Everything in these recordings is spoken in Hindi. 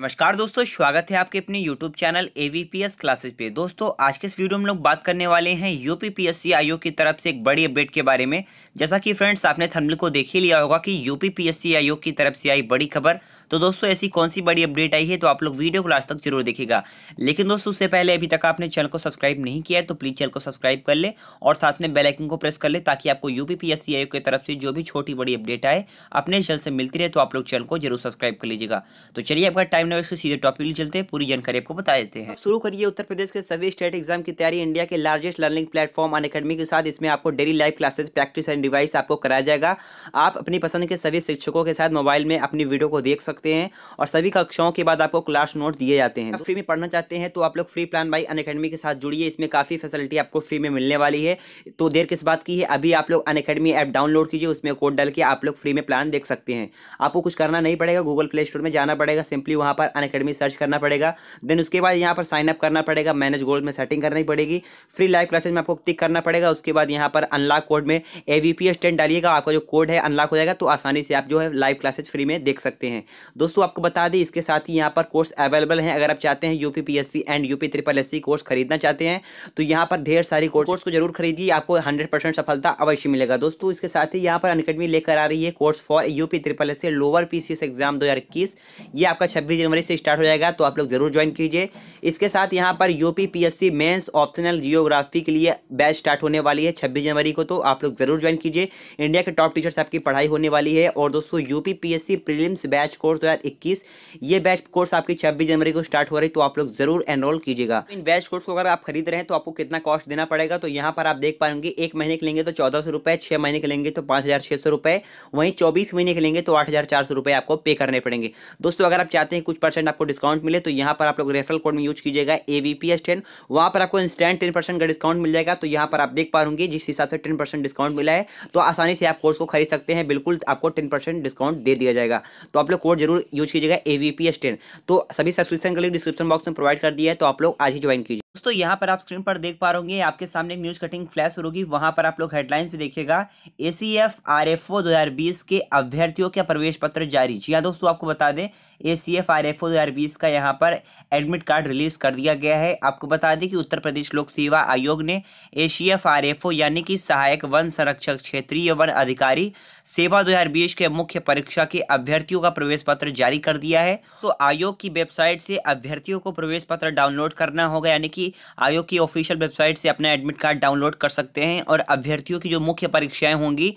नमस्कार दोस्तों स्वागत है आपके अपने YouTube channel A V P S classes पे दोस्तों आज के इस वीडियो में हम लोग बात करने वाले हैं यूपीपीएससी आयोग की तरफ से एक बड़ी अपडेट के बारे में जैसा कि फ्रेंड्स आपने थर्मल को देख ही लिया होगा कि यूपीपीएससी आयोग की तरफ से आई बड़ी खबर तो दोस्तों ऐसी कौन सी बड़ी अपडेट आई है तो आप लोग वीडियो को लास्ट तक जरूर देखेगा लेकिन दोस्तों उससे पहले अभी तक आपने चैनल को सब्सक्राइब नहीं किया है तो प्लीज़ चैनल को सब्सक्राइब कर ले और साथ में बेलाइकन को प्रेस कर ले ताकि आपको सी आयोग की तरफ से जो भी छोटी बड़ी अपडेट आए अपने चैनल से मिलती रहे तो आप लोग चैनल को जरूर सब्सक्राइब कर लीजिएगा तो चलिए आपका टाइम टाइम ना सीधे टॉपिक लिए चलते हैं पूरी जानकारी आपको बता देते हैं शुरू करिए उत्तर प्रदेश के सभी स्टेट एग्जाम की तैयारी इंडिया के largest learning platform Unacademy के साथ इसमें आपको daily live classes practice and device आपको कराया जाएगा आप अपनी पसंद के सभी शिक्षकों के साथ मोबाइल में अपनी वीडियो को देख सकते हैं और सभी कक्षाओं के बाद आपको क्लास नोट दिए जाते हैं फ्री में पढ़ना चाहते हैं तो आप लोग free plan by Unacademy के साथ जुड़िए इसमें काफ़ी फैसिलिटी आपको फ्री में मिलने वाली है तो देर किस बात की है अभी आप लोग अन अकेडमी ऐप डाउनलोड कीजिए उसमें कोड डाल के आप लोग फ्री में प्लान देख सकते हैं आपको कुछ करना नहीं पड़ेगा गूगल प्ले स्टोर में जाना पड़ेगा सिंपली वहां पर अनकेडमी सर्च करना पड़ेगा देन उसके बाद यहाँ पर साइनअप करना पड़ेगा मैनेज गोल्ड में सेटिंग करनी पड़ेगी फ्री लाइव क्लासेज में आपको क्लिक करना पड़ेगा उसके बाद यहाँ पर अनलॉक कोड में ए वी पी स्टैंड डालिएगा आपका जो कोड है अनलॉक हो जाएगा तो आसानी से आप जो है लाइव क्लासेज फ्री में देख सकते हैं दोस्तों आपको बता दें इसके साथ ही यहाँ पर कोर्स अवेलेबल हैं अगर आप चाहते हैं U P S C and UP triple S course खरीदना चाहते हैं तो यहाँ पर ढेर सारी कोर्स को जरूर खरीदिए आपको हंड्रेड सफलता अवश्य मिलेगा दोस्तों इसके साथ ही यहाँ पर अनकेडमी लेकर आ रही है course for UP triple S lower P S exam दो हज़ार इक्कीस ये आपका छब्बीस जनवरी से स्टार्ट हो जाएगा तो आप लोग ज़रूर ज्वाइन कीजिए इसके साथ यहाँ पर U P P S C mains optional geography के लिए बैच स्टार्ट होने वाली है छब्बीस जनवरी को तो आप लोग ज़रूर ज्वाइन कीजिए इंडिया के टॉप टीचर्स आपकी पढ़ाई होने वाली है और दोस्तों U P P S C prelims batch course दो इक्कीस ये बैच कोर्स आपकी छब्बीस जनवरी को स्टार्ट हो रही तो आप लोग ज़रूर एनरोल कीजिएगा इन बैच कोर्स को अगर आप खरीद रहे हैं तो आपको कितना कॉस्ट देना पड़ेगा तो यहाँ पर आप देख पाएंगे एक महीने के लेंगे तो चौदह सौ रुपये छः महीने के लेंगे तो पाँच हज़ार छः सौ रुपये वहीं चौबीस महीने के लेंगे तो आठ हज़ार चार सौ रुपये आपको पे करने पड़ेंगे दोस्तों अगर आप चाहते हैं कुछ परसेंट आपको डिस्काउंट मिले तो यहाँ पर आप लोग रेफरल कोड में यूज कीजिएगा A V P S ten वहाँ पर आपको इंस्टेंट टेन परसेंट का डिस्काउंट मिल जाएगा तो यहाँ पर आप देख पा रूंगी जिस हिसाब से टेन परसेंट डिस्काउंट मिला है तो आसानी से आप कोर्स को खरीद सकते हैं बिल्कुल आपको टेन परसेंट डिस्काउंट दे दिया जाएगा तो आप लोग कोड जरूर यूज कीजिएगा A V P S ten तो सभी सब्सक्रिप्शन के लिए डिस्क्रिप्शन बॉक्स में प्रोवाइड कर दिया है तो आप लोग आज ही ज्वाइन कीजिए दोस्तों यहाँ पर आप स्क्रीन पर देख पा रहे आपके सामने एक न्यूज कटिंग फ्लैश शुरू होगी वहां पर आप लोग हेडलाइंस भी देखेगा A C F F R O दो हजार बीस के अभ्यर्थियों के प्रवेश पत्र जारी जी हाँ दोस्तों आपको बता दें A C F F R O दो हजार बीस का यहाँ पर एडमिट कार्ड रिलीज कर दिया गया है आपको बता दें कि उत्तर प्रदेश लोक सेवा आयोग ने A C F R F O यानी कि सहायक वन संरक्षक क्षेत्रीय वन अधिकारी सेवा दो हजार बीस के मुख्य परीक्षा के अभ्यर्थियों का प्रवेश पत्र जारी कर दिया है तो आयोग की वेबसाइट से अभ्यर्थियों को प्रवेश पत्र डाउनलोड करना होगा यानी कि आयोग की ऑफिशियल वेबसाइट से अपना एडमिट कार्ड डाउनलोड कर सकते हैं और अभ्यर्थियों की जो मुख्य परीक्षाएं होंगी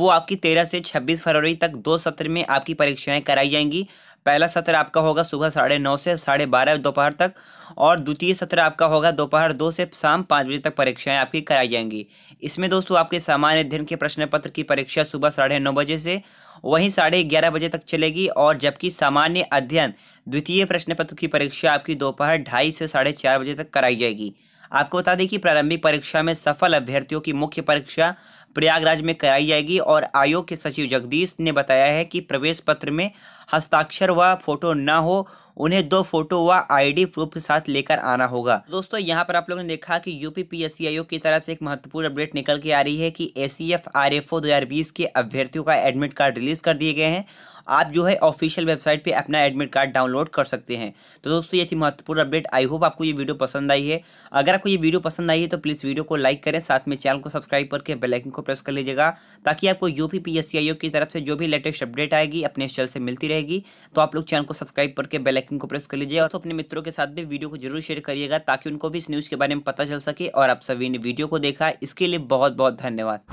वो आपकी तेरह से छब्बीस फरवरी तक दो सत्र में आपकी परीक्षाएं कराई जाएंगी पहला सत्र आपका होगा सुबह साढ़े नौ से साढ़े बारह दोपहर तक और द्वितीय सत्र आपका होगा दोपहर दो से शाम पाँच बजे तक परीक्षाएं आपकी कराई जाएंगी इसमें दोस्तों आपके सामान्य अध्ययन के प्रश्न पत्र की परीक्षा सुबह साढ़े नौ बजे से वहीं साढ़े ग्यारह बजे तक चलेगी और जबकि सामान्य अध्ययन द्वितीय प्रश्न पत्र की परीक्षा आपकी दोपहर ढाई से साढ़े चार बजे तक कराई जाएगी आपको बता दें कि प्रारंभिक परीक्षा में सफल अभ्यर्थियों की मुख्य परीक्षा प्रयागराज में कराई जाएगी और आयोग के सचिव जगदीश ने बताया है कि प्रवेश पत्र में हस्ताक्षर व फोटो न हो उन्हें दो फोटो व आईडी प्रूफ के साथ लेकर आना होगा दोस्तों यहाँ पर आप लोगों ने देखा कि यूपी पीएससी आयोग की तरफ से एक महत्वपूर्ण अपडेट निकल के आ रही है कि A C F R F O दो हजार बीस के अभ्यर्थियों का एडमिट कार्ड रिलीज कर दिए गए हैं आप जो है ऑफिशियल वेबसाइट पे अपना एडमिट कार्ड डाउनलोड कर सकते हैं तो दोस्तों ये थी महत्वपूर्ण अपडेट आई होप आपको ये वीडियो पसंद आई है अगर आपको ये वीडियो पसंद आई है तो प्लीज़ वीडियो को लाइक करें साथ में चैनल को सब्सक्राइब करके बेलाइकन को प्रेस कर लीजिएगा ताकि आपको यूपी पी एस सी आयोग की तरफ से जो भी लेटेस्ट अपडेट आएगी अपने चैनल से मिलती रहेगी तो आप लोग चैनल को सब्सक्राइब करके बेल बेलाइकन को प्रेस कर लीजिए और तो अपने मित्रों के साथ भी वीडियो को जरूर शेयर करिएगा ताकि उनको भी इस न्यूज़ के बारे में पता चल सके और आप सभी ने वीडियो को देखा इसके लिए बहुत बहुत धन्यवाद